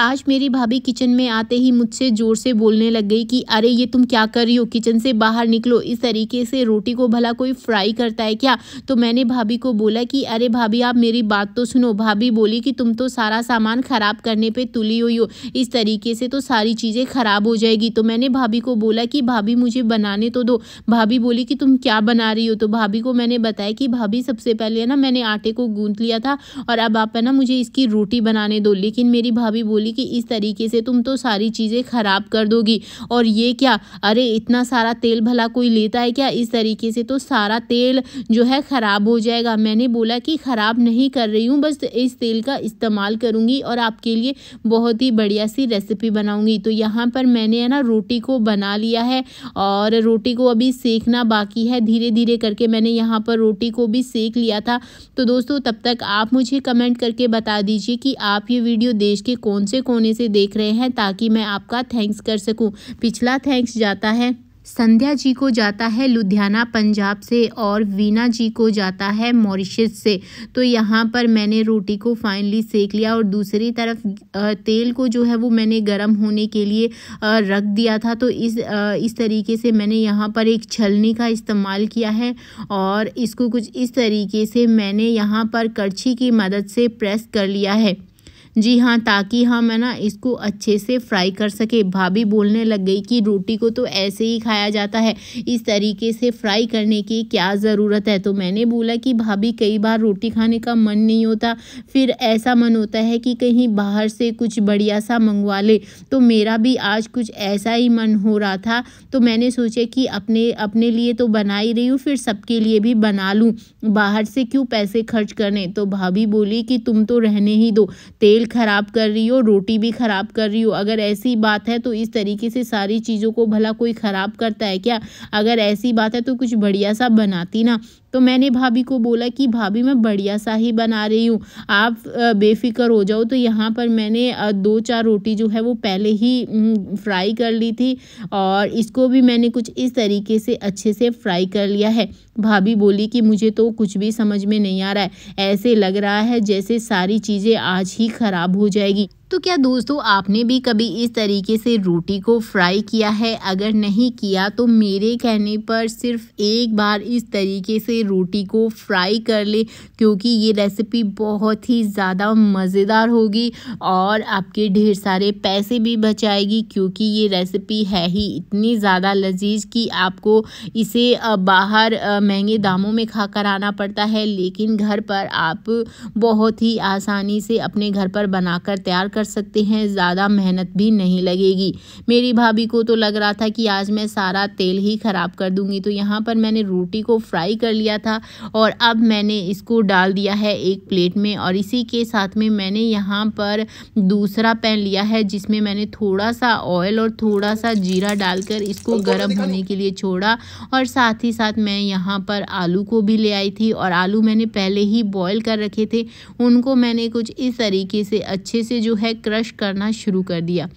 आज मेरी भाभी किचन में आते ही मुझसे ज़ोर से बोलने लग गई कि अरे ये तुम क्या कर रही हो किचन से बाहर निकलो इस तरीके से रोटी को भला कोई फ्राई करता है क्या तो मैंने भाभी को बोला कि अरे भाभी आप मेरी बात तो सुनो भाभी बोली कि तुम तो सारा सामान ख़राब करने पे तुली हुई हो इस तरीके से तो सारी चीज़ें ख़राब हो जाएगी तो मैंने भाभी को बोला कि भाभी मुझे बनाने तो दो भाभी बोली कि तुम क्या बना रही हो तो भाभी को मैंने बताया कि भाभी सबसे पहले ना मैंने आटे को गूंथ लिया था और अब आप है ना मुझे इसकी रोटी बनाने दो लेकिन मेरी भाभी बोली बोली कि इस तरीके से तुम तो सारी चीज़ें ख़राब कर दोगी और ये क्या अरे इतना सारा तेल भला कोई लेता है क्या इस तरीके से तो सारा तेल जो है ख़राब हो जाएगा मैंने बोला कि ख़राब नहीं कर रही हूँ बस इस तेल का इस्तेमाल करूँगी और आपके लिए बहुत ही बढ़िया सी रेसिपी बनाऊँगी तो यहाँ पर मैंने है ना रोटी को बना लिया है और रोटी को अभी सेकना बाकी है धीरे धीरे करके मैंने यहाँ पर रोटी को भी सेक लिया था तो दोस्तों तब तक आप मुझे कमेंट करके बता दीजिए कि आप ये वीडियो देश के कौन से कोने से देख रहे हैं ताकि मैं आपका थैंक्स कर सकूं पिछला थैंक्स जाता है संध्या जी को जाता है लुधियाना पंजाब से और वीना जी को जाता है मॉरिशस से तो यहाँ पर मैंने रोटी को फाइनली सेक लिया और दूसरी तरफ तेल को जो है वो मैंने गर्म होने के लिए रख दिया था तो इस इस तरीके से मैंने यहाँ पर एक छलनी का इस्तेमाल किया है और इसको कुछ इस तरीके से मैंने यहाँ पर करछी की मदद से प्रेस कर लिया है जी हाँ ताकि हम है ना इसको अच्छे से फ्राई कर सके भाभी बोलने लग गई कि रोटी को तो ऐसे ही खाया जाता है इस तरीके से फ्राई करने की क्या ज़रूरत है तो मैंने बोला कि भाभी कई बार रोटी खाने का मन नहीं होता फिर ऐसा मन होता है कि कहीं बाहर से कुछ बढ़िया सा मंगवा ले तो मेरा भी आज कुछ ऐसा ही मन हो रहा था तो मैंने सोचा कि अपने अपने लिए तो बना ही रही हूँ फिर सबके लिए भी बना लूँ बाहर से क्यों पैसे खर्च करने तो भाभी बोली कि तुम तो रहने ही दो तेल तेल ख़राब कर रही हो रोटी भी ख़राब कर रही हो अगर ऐसी बात है तो इस तरीके से सारी चीज़ों को भला कोई ख़राब करता है क्या अगर ऐसी बात है तो कुछ बढ़िया सा बनाती ना तो मैंने भाभी को बोला कि भाभी मैं बढ़िया सा ही बना रही हूँ आप बेफिक्र हो जाओ तो यहाँ पर मैंने दो चार रोटी जो है वो पहले ही फ्राई कर ली थी और इसको भी मैंने कुछ इस तरीके से अच्छे से फ्राई कर लिया है भाभी बोली कि मुझे तो कुछ भी समझ में नहीं आ रहा है ऐसे लग रहा है जैसे सारी चीज़ें आज ही ख़राब हो जाएगी तो क्या दोस्तों आपने भी कभी इस तरीके से रोटी को फ्राई किया है अगर नहीं किया तो मेरे कहने पर सिर्फ एक बार इस तरीके से रोटी को फ्राई कर ले क्योंकि ये रेसिपी बहुत ही ज़्यादा मज़ेदार होगी और आपके ढेर सारे पैसे भी बचाएगी क्योंकि ये रेसिपी है ही इतनी ज़्यादा लजीज कि आपको इसे बाहर महंगे दामों में खा कर आना पड़ता है लेकिन घर पर आप बहुत ही आसानी से अपने घर पर बनाकर तैयार कर कर सकते हैं ज़्यादा मेहनत भी नहीं लगेगी मेरी भाभी को तो लग रहा था कि आज मैं सारा तेल ही ख़राब कर दूंगी तो यहाँ पर मैंने रोटी को फ्राई कर लिया था और अब मैंने इसको डाल दिया है एक प्लेट में और इसी के साथ में मैंने यहाँ पर दूसरा पैन लिया है जिसमें मैंने थोड़ा सा ऑयल और थोड़ा सा जीरा डालकर इसको गर्म होने के लिए छोड़ा और साथ ही साथ मैं यहाँ पर आलू को भी ले आई थी और आलू मैंने पहले ही बॉयल कर रखे थे उनको मैंने कुछ इस तरीके से अच्छे से जो है क्रश करना शुरू कर दिया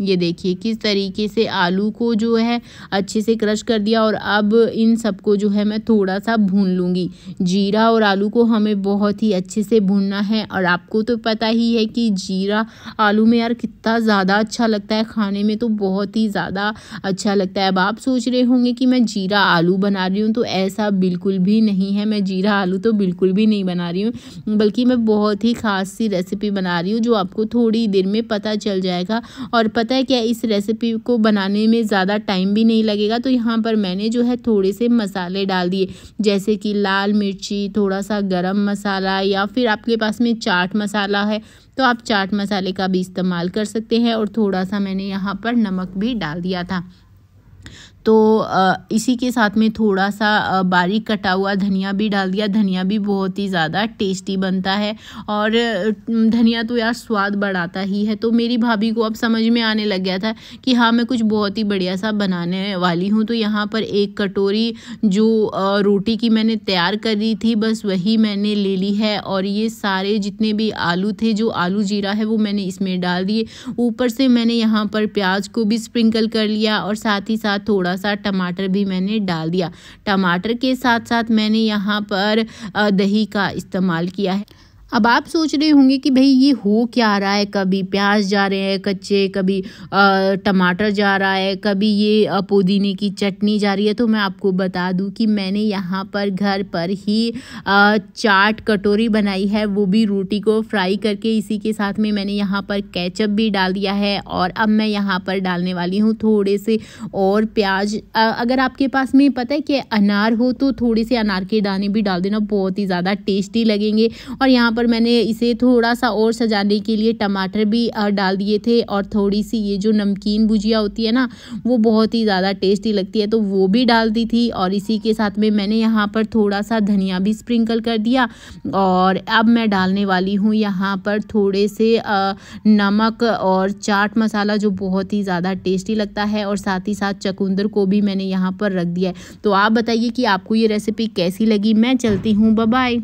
ये देखिए किस तरीके से आलू को जो है अच्छे से क्रश कर दिया और अब इन सबको जो है मैं थोड़ा सा भून लूँगी जीरा और आलू को हमें बहुत ही अच्छे से भूनना है और आपको तो पता ही है कि जीरा आलू में यार कितना ज़्यादा अच्छा लगता है खाने में तो बहुत ही ज़्यादा अच्छा लगता है अब आप सोच रहे होंगे कि मैं जीरा आलू बना रही हूँ तो ऐसा बिल्कुल भी नहीं है मैं जीरा आलू तो बिल्कुल भी नहीं बना रही हूँ बल्कि मैं बहुत ही ख़ास सी रेसिपी बना रही हूँ जो आपको थोड़ी देर में पता चल जाएगा और पता पता है क्या इस रेसिपी को बनाने में ज़्यादा टाइम भी नहीं लगेगा तो यहाँ पर मैंने जो है थोड़े से मसाले डाल दिए जैसे कि लाल मिर्ची थोड़ा सा गरम मसाला या फिर आपके पास में चाट मसाला है तो आप चाट मसाले का भी इस्तेमाल कर सकते हैं और थोड़ा सा मैंने यहाँ पर नमक भी डाल दिया था तो इसी के साथ में थोड़ा सा बारीक कटा हुआ धनिया भी डाल दिया धनिया भी बहुत ही ज़्यादा टेस्टी बनता है और धनिया तो यार स्वाद बढ़ाता ही है तो मेरी भाभी को अब समझ में आने लग गया था कि हाँ मैं कुछ बहुत ही बढ़िया सा बनाने वाली हूँ तो यहाँ पर एक कटोरी जो रोटी की मैंने तैयार करी थी बस वही मैंने ले ली है और ये सारे जितने भी आलू थे जो आलू जीरा है वो मैंने इसमें डाल दिए ऊपर से मैंने यहाँ पर प्याज को भी स्प्रिंकल कर लिया और साथ ही साथ थोड़ा सा टमाटर भी मैंने डाल दिया टमाटर के साथ साथ मैंने यहाँ पर दही का इस्तेमाल किया है अब आप सोच रहे होंगे कि भाई ये हो क्या रहा है कभी प्याज जा रहे हैं कच्चे कभी टमाटर जा रहा है कभी ये पुदीने की चटनी जा रही है तो मैं आपको बता दूं कि मैंने यहाँ पर घर पर ही चाट कटोरी बनाई है वो भी रोटी को फ्राई करके इसी के साथ में मैंने यहाँ पर कैचअप भी डाल दिया है और अब मैं यहाँ पर डालने वाली हूँ थोड़े से और प्याज अगर आपके पास में पता है कि अनार हो तो थोड़े से अनार के दाने भी डाल देना बहुत ही ज़्यादा टेस्टी लगेंगे और यहाँ पर मैंने इसे थोड़ा सा और सजाने के लिए टमाटर भी डाल दिए थे और थोड़ी सी ये जो नमकीन भुजिया होती है ना वो बहुत ही ज़्यादा टेस्टी लगती है तो वो भी डाल दी थी और इसी के साथ में मैंने यहाँ पर थोड़ा सा धनिया भी स्प्रिंकल कर दिया और अब मैं डालने वाली हूँ यहाँ पर थोड़े से नमक और चाट मसाला जो बहुत ही ज़्यादा टेस्टी लगता है और साथ ही साथ चकुंदर को भी मैंने यहाँ पर रख दिया है तो आप बताइए कि आपको ये रेसिपी कैसी लगी मैं चलती हूँ बाय